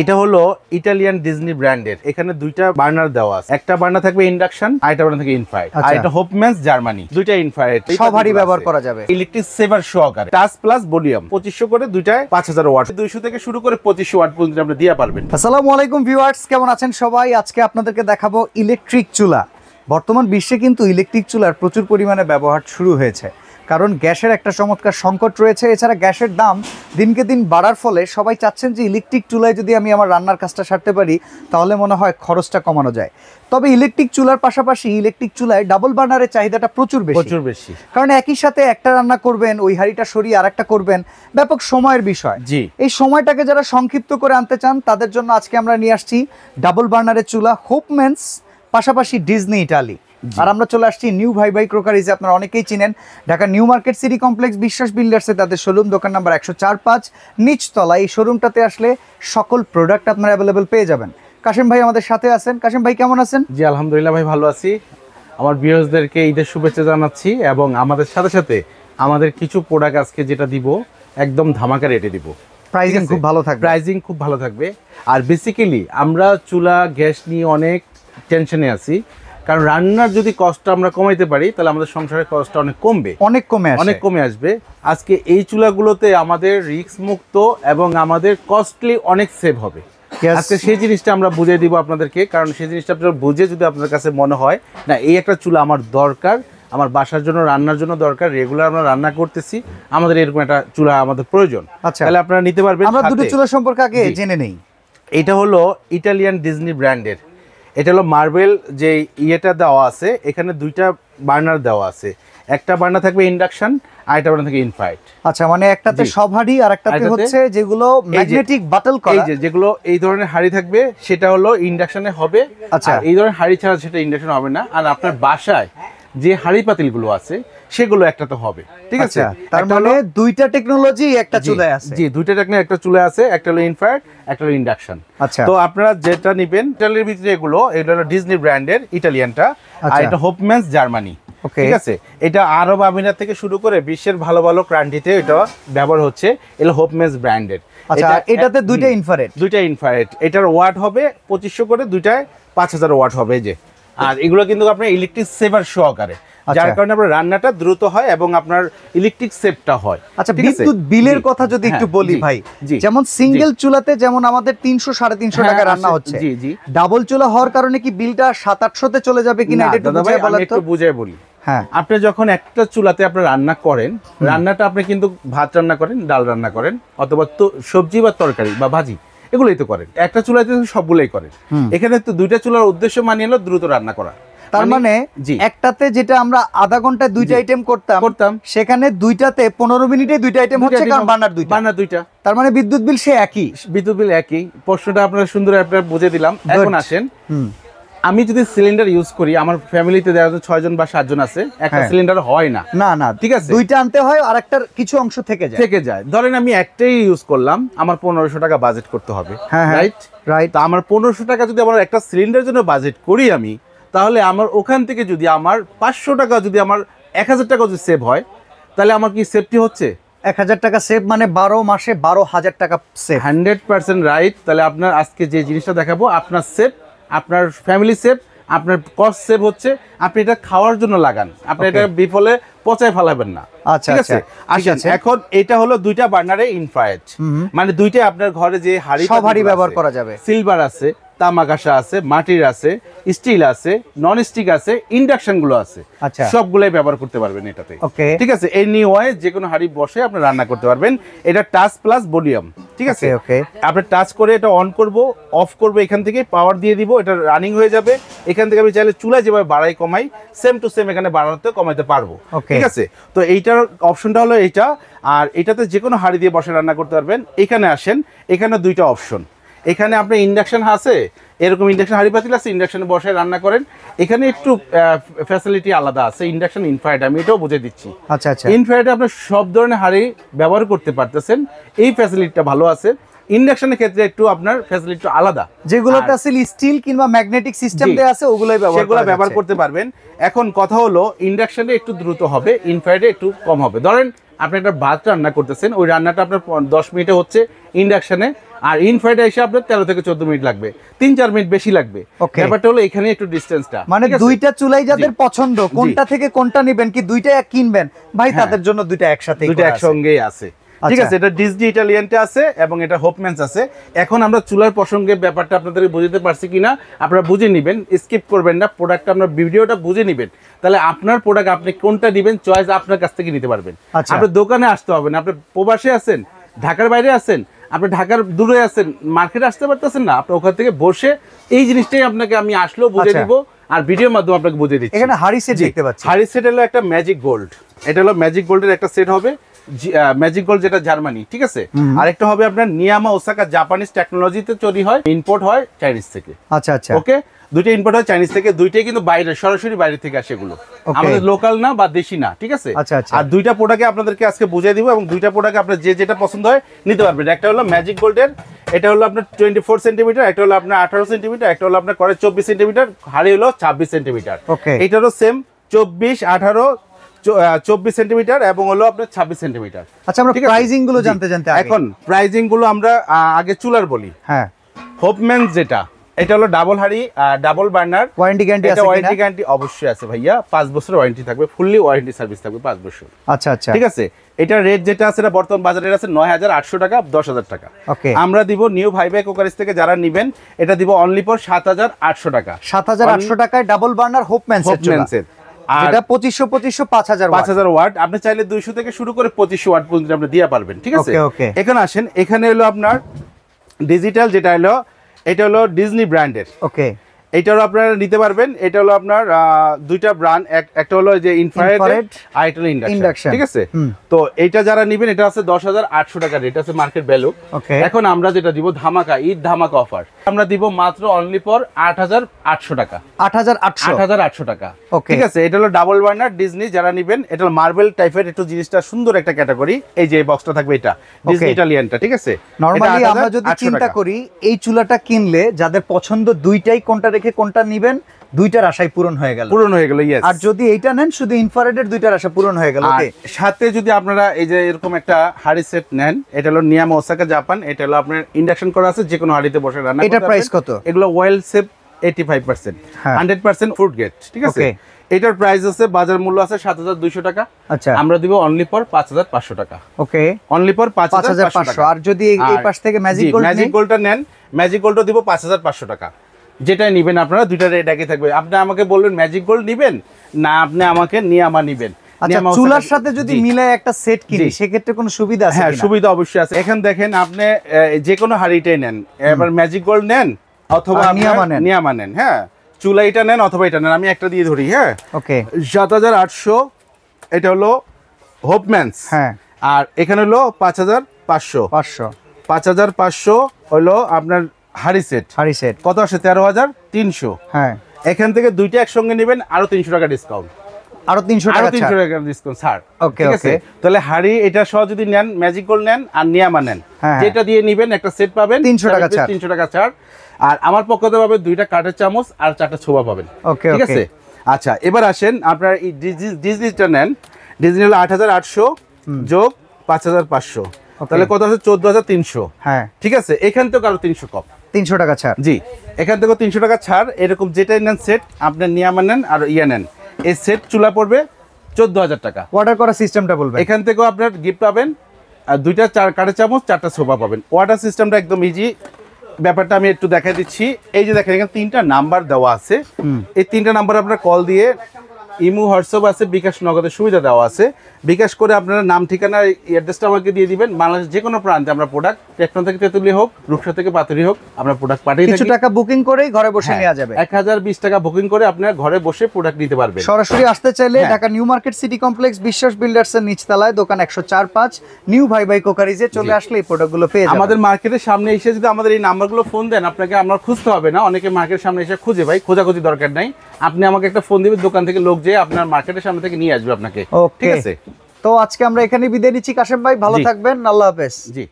এটা হলো Italian Disney ব্র্যান্ডের এখানে দুইটা বার্নার দেওয়া আছে একটা বার্নার থাকবে ইন্ডাকশন আর একটা বার্নার থাকবে ইনফ্রাইড আচ্ছা। আর এটা হোপম্যান্স জার্মানি দুইটা ইনফ্রাইড সবারই ব্যবহার করা যাবে ইলেকট্রিক সেভার সহকারে টাচ প্লাস ভলিউম 2500 করে দুইটায় 5000 ওয়াট 200 থেকে শুরু করে 2500 ওয়াট পর্যন্ত আপনি দিয়ে পারবেন আসসালামু আলাইকুম ভিউয়ার্স কেমন আছেন সবাই আজকে আপনাদেরকে দেখাবো ইলেকট্রিক চুলা বর্তমান বিশ্বে কিন্তু ইলেকট্রিক চুলার প্রচুর পরিমাণে ব্যবহার শুরু হয়েছে কারণ গ্যাসের একটা চমৎকার সংকট রয়েছে এছাড়া গ্যাসের দাম দিনকে দিন বাড়ার ফলে সবাই চাচ্ছেন যে ইলেকট্রিক চুলায় যদি আমি আমার রান্নার কাজটা সারতে পারি তাহলে মনে হয় খরচটা কমানো যায় তবে ইলেকট্রিক চুলার পাশাপাশি ইলেকট্রিক চুলায় ডাবল বার্নারের চাহিদাটা প্রচুর বেশি প্রচুর বেশি কারণ একই সাথে একটা রান্না করবেন ওই হাড়িটা সরিয়ে আর একটা করবেন ব্যাপক সময়ের বিষয় জি এই সময়টাকে যারা সংক্ষিপ্ত করে আনতে চান তাদের জন্য আজকে আমরা নিয়ে আসছি ডাবল বার্নারের চুলা হোপম্যান্স পাশাপাশি ডিজনি ইটালি আর আমরা চলে আসছি নিউ ভাই ভাই ক্রোকারিজে আপনারা অনেকেই চিনেন Dhaka new market city complex Biswas বিল্ডার্সে তাদের শোরুম দোকান নাম্বার একশো চার পাঁচ নিচতলা এই শোরুমটাতে আসলে সকল প্রোডাক্ট আপনারা অ্যাভেলেবেল পেয়ে যাবেন কাশেম ভাই আমাদের সাথে আছেন কাশেম ভাই কেমন আছেন জি আলহামদুলিল্লাহ ভাই ভালো আছি আমার বিয়সদেরকে ঈদের শুভেচ্ছা জানাচ্ছি এবং আমাদের সাথে সাথে আমাদের কিছু প্রোডাক্ট আজকে যেটা দিব একদম ধামাকা রেটে দিব প্রাইজিং খুব ভালো থাকবে প্রাইজিং খুব ভালো থাকবে আর বেসিক্যালি আমরা চুলা গ্যাস নিয়ে অনেক টেনশনে আছি কারণ রান্নার যদি কষ্ট আমরা কমাইতে পারি তাহলে আমাদের সংসারের কষ্ট অনেক কমবে অনেক কমে অনেক কমে আসবে আজকে এই চুলাগুলোতে আমাদের রিক্স মুক্ত এবং আমাদের কস্টলি অনেক সেভ হবে আজকে সেই জিনিসটা আমরা বুঝিয়ে দিব আপনাদেরকে কারণ সেই জিনিসটা আপনার বুঝে যদি আপনার কাছে মনে হয় না এই একটা চুলা আমার দরকার আমার বাসার জন্য রান্নার জন্য দরকার রেগুলার আমরা রান্না করতেছি আমাদের এরকম একটা চুলা আমাদের প্রয়োজন আচ্ছা তাহলে আপনারা নিতে পারবেন আমরা দুটো চুলা সম্পর্কে আগে জেনে নেই এটা হলো ইটালিয়ান ডিজনি ব্র্যান্ডের এটা হলো মার্বেল যে ইয়েটা দেওয়া আছে এখানে দুইটা বার্নার দেওয়া আছে একটা বার্নার থাকবে ইন্ডাকশন আরেকটা বার্নার থাকবে ইনফাইট আচ্ছা মানে একটাতে সব আর একটাতে হচ্ছে যেগুলো ম্যাগনেটিক বাটল করা এই যে যেগুলো এই ধরনের হাড়ি থাকবে সেটা হলো ইন্ডাকশনে হবে আচ্ছা এই ধরনের হাড়ি ছাড়া সেটা ইন্ডাকশন হবে না আর আপনার বাসায় যে হাড়ি পাতিলগুলো আছে সেগুলো একটা তো হবে ঠিক আছে আচ্ছা, তার মানে দুইটা টেকনোলজি একটা চুলায় আছে জি দুইটা টেকনোলজি একটা চুলে আছে একটা হলো ইনফ্রারেড একটা হলো ইন্ডাকশন আচ্ছা তো আপনারা যেটা নেবেন ইটালির ভিতরে এগুলো এটা হলো ডিজনি ব্র্যান্ডের ইটালিয়ানটা আর আচ্ছা। এটা হোপম্যানস জার্মানি ঠিক আছে এটা আরব আমিরাত থেকে শুরু করে বিশ্বের ভালো ভালো ক্রান্টিতে এটা ব্যবহার হচ্ছে এল হোপমেস ব্র্যান্ডেড আচ্ছা এটাতে দুইটা ইনফারেট দুইটা ইনফারেট এটার ওয়াট হবে পঁচিশশো করে দুইটায় পাঁচ হাজার ওয়াট হবে যে আর এগুলো কিন্তু আপনার ইলেকট্রিক সেভার সহকারে যার কারণে আপনার রান্নাটা দ্রুত হয় এবং আপনার ইলেকট্রিক সেভটা হয় আচ্ছা বিদ্যুৎ বিলের কথা যদি একটু হ্যাঁ, বলি ভাই যেমন সিঙ্গেল চুলাতে যেমন আমাদের তিনশো সাড়ে তিনশো হ্যাঁ, টাকা রান্না হচ্ছে ডাবল চুলা হওয়ার কারণে কি বিলটা সাত আটশোতে চলে যাবে কিনা এটা একটু বুঝে বলি হ্যাঁ আপনি যখন একটা চুলাতে আপনি রান্না করেন রান্নাটা আপনি কিন্তু ভাত রান্না করেন ডাল রান্না করেন অথবা সবজি বা তরকারি বা ভাজি এগুলোই তো করেন একটা চুলাতে সবগুলোই করেন এখানে তো দুইটা চুলার উদ্দেশ্য মানিয়ে হলো দ্রুত রান্না করা তার মানে, মানে একটাতে যেটা আমরা আধা ঘন্টায় দুইটা আইটেম করতাম করতাম সেখানে দুইটাতে পনেরো মিনিটে দুইটা আইটেম হচ্ছে কারণ দুইটা বানার দুইটা তার মানে বিদ্যুৎ বিল সে একই বিদ্যুৎ বিল একই প্রশ্নটা আপনার সুন্দর আপনার বুঝে দিলাম এখন আসেন আমি যদি সিলিন্ডার ইউজ করি আমার ফ্যামিলিতে দেখা ছয়জন বা সাতজন আছে একটা সিলিন্ডার হ্যাঁ। হয় না না না ঠিক আছে দুইটা আনতে হয় আর একটার কিছু অংশ থেকে যায় থেকে যায় ধরেন আমি একটাই ইউজ করলাম আমার পনেরোশো টাকা বাজেট করতে হবে হ্যাঁ রাইট হ্যাঁ। রাইট আমার পনেরোশো টাকা যদি আমার একটা সিলিন্ডারের জন্য বাজেট করি আমি তাহলে আমার ওখান থেকে যদি আমার পাঁচশো টাকা যদি আমার এক হাজার টাকা যদি সেভ হয় তাহলে আমার কি সেফটি হচ্ছে এক হাজার টাকা সেভ মানে বারো মাসে বারো হাজার টাকা সেভ হান্ড্রেড পার্সেন্ট রাইট তাহলে আপনার আজকে যে জিনিসটা দেখাবো আপনার সেভ আপনার ফ্যামিলি সেফ আপনার কস্ট সেভ হচ্ছে আপনি এটা খাওয়ার জন্য লাগান আপনি এটা বিফলে পচায় ফেলাবেন না আচ্ছা ঠিক আচ্ছা। আছে এখন এটা হলো দুইটা বার্নারে ইনফ্রারেড মানে দুইটা আপনার ঘরে যে হাড়ি সব হাড়ি ব্যবহার করা যাবে সিলভার আছে আসা আছে মাটির আছে স্টিল আছে নন স্টিক আছে ইন্ডাকশন গুলো আছে আচ্ছা। সবগুলাই ব্যবহার করতে পারবেন এটাতে ঠিক আছে এই নিউ ওয়ে যে কোনো হাড়ি বসে আপনি রান্না করতে পারবেন এটা টাচ প্লাস ভলিউম ঠিক আছে ওকে আপনি টাচ করে এটা অন করব অফ করব এখান থেকে পাওয়ার দিয়ে দিব এটা রানিং হয়ে যাবে এখান থেকে আমি চাইলে চুলা যেভাবে বাড়াই কমাই সেম টু সেম এখানে বাড়াতে কমাইতে পারবো ঠিক আছে তো এইটার অপশনটা হলো এটা আর এটাতে যে কোনো হাড়ি দিয়ে বসে রান্না করতে পারবেন এখানে আসেন এখানে দুইটা অপশন এখানে আপনি ইন্ডাকশন আছে এরকম ইন্ডাকশন হাড়ি পাতিল আছে ইন্ডাকশানে বসে রান্না করেন এখানে একটু ফ্যাসিলিটি আলাদা আছে ইন্ডাকশন ইনফ্রায়েড আমি এটাও বুঝে দিচ্ছি আচ্ছা আচ্ছা ইনফ্রায়েডে আপনি সব ধরনের হাড়ি ব্যবহার করতে পারতেছেন এই ফ্যাসিলিটিটা ভালো আছে ইন্ডাকশনের ক্ষেত্রে একটু আপনার ফ্যাসিলিটি আলাদা যেগুলো আসলে স্টিল কিংবা ম্যাগনেটিক সিস্টেম দিয়ে আছে ওগুলোই ব্যবহার সেগুলো ব্যবহার করতে পারবেন এখন কথা হলো ইন্ডাকশনে একটু দ্রুত হবে ইনফ্রায়েডে একটু কম হবে ধরেন আপনি একটা ভাত রান্না করতেছেন ওই রান্নাটা আপনার দশ মিনিটে হচ্ছে ইন্ডাকশানে আর ইনফ্রাইডে এসে আপনার তেরো থেকে চোদ্দ মিনিট লাগবে তিন চার মিনিট বেশি লাগবে ব্যাপারটা হলো এখানে একটু ডিস্টেন্সটা মানে দুইটা চুলাই যাদের পছন্দ কোনটা থেকে কোনটা নিবেন কি দুইটা কিনবেন ভাই হ্যাঁ। তাদের জন্য দুইটা একসাথে দুইটা একসঙ্গেই আছে ঠিক আচ্ছা। আছে এটা ডিজনি ইটালিয়ানটা আছে এবং এটা হোপম্যান্স আছে এখন আমরা চুলার প্রসঙ্গে ব্যাপারটা আপনাদেরকে বুঝতে পারছি কিনা আপনারা বুঝে নেবেন স্কিপ করবেন না প্রোডাক্ট আপনার ভিডিওটা বুঝে নেবেন তাহলে আপনার প্রোডাক্ট আপনি কোনটা নেবেন চয়েস আপনার কাছ থেকে নিতে পারবেন আচ্ছা। আপনার দোকানে আসতে হবে না আপনি প্রবাসে আছেন ঢাকার বাইরে আছেন আপনি ঢাকার দূরে আছেন মার্কেটে আসতে পারতেছেন না আপনি ওখান থেকে বসে এই জিনিসটাই আপনাকে আমি আসলেও বুঝে আচ্ছা। দিব আর ভিডিওর মাধ্যমে আপনাকে বুঝিয়ে দিচ্ছি এখানে হাড়ি সেট দেখতে পাচ্ছি হাড়ি সেট হলো একটা ম্যাজিক গোল্ড এটা হলো ম্যাজিক গোল্ডের একটা সেট হবে ম্যাজিক গোল্ড যেটা জার্মানি ঠিক আছে আরেকটা হবে আপনার নিয়ামা ওসাকা জাপানিজ টেকনোলজিতে তৈরি হয় ইম্পোর্ট হয় চাইনিজ থেকে আচ্ছা আচ্ছা ওকে দুইটা ইম্পোর্ট হয় চাইনিজ থেকে দুইটাই কিন্তু বাইরে সরাসরি বাইরে থেকে আসে এগুলো আমাদের লোকাল না বা দেশি না ঠিক আছে আচ্ছা, আচ্ছা। আর দুইটা প্রোডাক্টে আপনাদেরকে আজকে বুঝিয়ে দিব এবং দুইটা প্রোডাক্টে আপনার যে যেটা পছন্দ হয় নিতে পারবেন একটা হলো ম্যাজিক গোল্ডের এটা হলো আপনার টোয়েন্টি ফোর সেন্টিমিটার একটা হলো আপনার আঠারো সেন্টিমিটার একটা হলো আপনার করে চব্বিশ সেন্টিমিটার হাড়ি হলো ছাব্বিশ সেন্টিমিটার এটারও সেম চব্বিশ আঠারো চব্বিশ সেন্টিমিটার এবং হলো আপনার ছাব্বিশ সেন্টিমিটার আচ্ছা আমরা প্রাইজিং গুলো জানতে জানতে এখন প্রাইজিং গুলো আমরা আগে চুলার বলি হ্যাঁ হোপম্যান যেটা এটা হলো ডাবল হাড়ি ডাবল বার্নার ওয়ারেন্টি গ্যারান্টি আছে ওয়ারেন্টি গ্যারান্টি অবশ্যই আছে ভাইয়া 5 বছর ওয়ারেন্টি থাকবে ফুললি ওয়ারেন্টি সার্ভিস থাকবে 5 বছর আচ্ছা আচ্ছা ঠিক আছে এটা রেট যেটা আছে বর্তমান বাজারে আছে 9800 টাকা 10000 টাকা ওকে আমরা দিব নিউ ভাইবে কোকারিস থেকে যারা নেবেন এটা দিব অনলি ফর 7800 টাকা 7800 টাকায় ডাবল বার্নার হোপম্যান সেট যেটা 2500 2500 5000 ওয়াট 5000 ওয়াট আপনি চাইলে 200 থেকে শুরু করে 2500 ওয়াট পর্যন্ত আপনি দিয়ে পারবেন ঠিক আছে এখানে আসেন এখানে হলো আপনার ডিজিটাল যেটা হলো এটা হলো ডিজনি ব্র্যান্ডের ওকে এটারও আপনারা নিতে পারবেন এটা হলো আপনার দুইটা ব্র্যান্ড একটা হলো যে ইনফ্রারেড আর এটা হলো ইন্ডাকশন ঠিক আছে তো এটা যারা নেবেন এটা আছে 10800 টাকা রেট আছে মার্কেট ভ্যালু এখন আমরা যেটা দিব ধামাকা ঈদ ধামাকা অফার আমরা দিব মাত্র অনলি ফর 8800 টাকা 8800 8800 টাকা ঠিক আছে এটা হলো ডাবল বার্নার ডিজনি যারা নেবেন এটা হলো মার্বেল টাইপের একটু জিনিসটা সুন্দর একটা ক্যাটাগরি এই যে বক্সটা থাকবে এটা ডিজনি ইতালিয়ানটা ঠিক আছে নরমালি আমরা যদি চিন্তা করি এই চুলাটা কিনলে যাদের পছন্দ দুইটাই কোনটা থেকে কোনটা নিবেন দুইটার আশায় পূরণ হয়ে গেল পূরণ হয়ে গেল ইয়েস আর যদি এইটা নেন শুধু ইনফ্রারেডের দুইটার আশা পূরণ হয়ে গেল সাথে যদি আপনারা এই যে এরকম একটা হাড়ি সেট নেন এটা হলো নিয়াম ওসাকা জাপান এটা হলো আপনার ইন্ডাকশন করা আছে যে কোনো হাড়িতে বসে রান্না এটা প্রাইস কত এগুলো ওয়েল সেফ 85% 100% ফুড গেট ঠিক আছে এটার প্রাইস আছে বাজার মূল্য আছে সাত হাজার দুইশো টাকা আচ্ছা আমরা দিব অনলি পর পাঁচ হাজার পাঁচশো টাকা ওকে অনলি পর পাঁচ হাজার পাঁচশো আর যদি এই পাশ থেকে ম্যাজিক গোল্ড ম্যাজিক গোল্ডটা নেন ম্যাজিক গোল্ডও দিব পাঁচশো টাকা যেটা নেবেন আপনারা দুইটা রেট আগে থাকবে আপনি আমাকে বললেন ম্যাজিক গোল্ড নেবেন না আপনি আমাকে নিয়ামা নেবেন আচ্ছা, চুলার সাথে যদি মিলায় একটা সেট কিনি সেক্ষেত্রে কোনো সুবিধা আছে হ্যাঁ সুবিধা অবশ্যই আছে এখন দেখেন আপনি যে কোনো হাড়িটাই নেন এবার ম্যাজিক গোল্ড নেন অথবা নিয়ামা নেন নিয়ামা নেন হ্যাঁ চুলা এটা নেন অথবা এটা নেন আমি একটা দিয়ে ধরি হ্যাঁ ওকে সাত হাজার আটশো এটা হলো হোপম্যানস হ্যাঁ আর এখানে হলো পাঁচ হাজার পাঁচশো পাঁচশো পাঁচ হাজার পাঁচশো হলো আপনার হারি সেট হারি সেট কত আসে তেরো হাজার তিনশো হ্যাঁ এখান থেকে দুইটা একসঙ্গে নেবেন আরো তিনশো টাকা ডিসকাউন্ট আরো তিনশো টাকা তিনশো টাকা ডিসকাউন্ট স্যার ওকে ওকে তাহলে হাড়ি এটা সহ যদি নেন ম্যাজিকল নেন আর নিয়ামা নেন হ্যাঁ, হ্যাঁ। যেটা দিয়ে একটা সেট পাবেন তিনশো টাকা ছাড় তিনশো টাকা ছাড় আর আমার পক্ষ থেকে পাবেন দুইটা কাঠের চামচ আর চারটা ছোবা পাবেন ওকে ঠিক আছে আচ্ছা এবার আসেন আপনার এই ডিজনিটা নেন ডিজনি হলো আট হাজার আটশো যোগ পাঁচ হাজার পাঁচশো তাহলে কত আছে চোদ্দ হাজার তিনশো হ্যাঁ ঠিক আছে এখান থেকে আরো তিনশো কপ তিনশো টাকা ছাড় জি এখান থেকে তিনশো টাকা ছাড় এরকম যেটাই নেন সেট আপনার নিয়ামা নেন আর ইয়ে নেন এই সেট চুলা পড়বে চোদ্দ হাজার টাকা অর্ডার করার সিস্টেমটা বলবেন এখান থেকেও আপনার গিফট পাবেন আর দুইটা চার কাঠে চামচ চারটা সোফা পাবেন অর্ডার সিস্টেমটা একদম ইজি ব্যাপারটা আমি একটু দেখাই দিচ্ছি এই যে দেখেন এখানে তিনটা নাম্বার দেওয়া আছে এই তিনটা নাম্বার আপনার কল দিয়ে ইমু হোয়াটসঅ্যাপ আছে বিকাশ নগদের সুবিধা দেওয়া আছে বিকাশ করে আপনারা নাম ঠিকানা অ্যাড্রেসটা আমাকে দিয়ে দিবেন বাংলাদেশ যে কোনো প্রান্তে আমরা প্রোডাক্ট টেকনো থেকে তেঁতুলি হোক রূপসা থেকে পাতুরি হোক আমরা প্রোডাক্ট পাঠিয়ে কিছু টাকা বুকিং করেই ঘরে বসে হ্যাঁ, নেওয়া যাবে এক হাজার বিশ টাকা বুকিং করে আপনারা ঘরে বসে প্রোডাক্ট নিতে পারবেন সরাসরি আসতে চাইলে হ্যাঁ। Dhaka new market city complex Biswas বিল্ডার্সের নিচতলায় দোকান একশো চার পাঁচ নিউ ভাই ভাই কোকারিজে চলে আসলে এই প্রোডাক্টগুলো পেয়ে আমাদের মার্কেটের সামনে এসে যদি আমাদের এই নাম্বারগুলো ফোন দেন আপনাকে আমরা খুঁজতে হবে না অনেকে মার্কেটের সামনে এসে খুঁজে ভাই খোঁজাখুঁজি দরকার নাই আপনি আমাকে একটা ফোন দেবেন দোকান থেকে লোক যে আপনার মার্কেটের সামনে থেকে নিয়ে আসবে আপনাকে ঠিক আছে তো আজকে আমরা এখানে বিদায় নিচ্ছি কাশেম ভাই ভালো থাকবেন আল্লাহ হাফেজ জি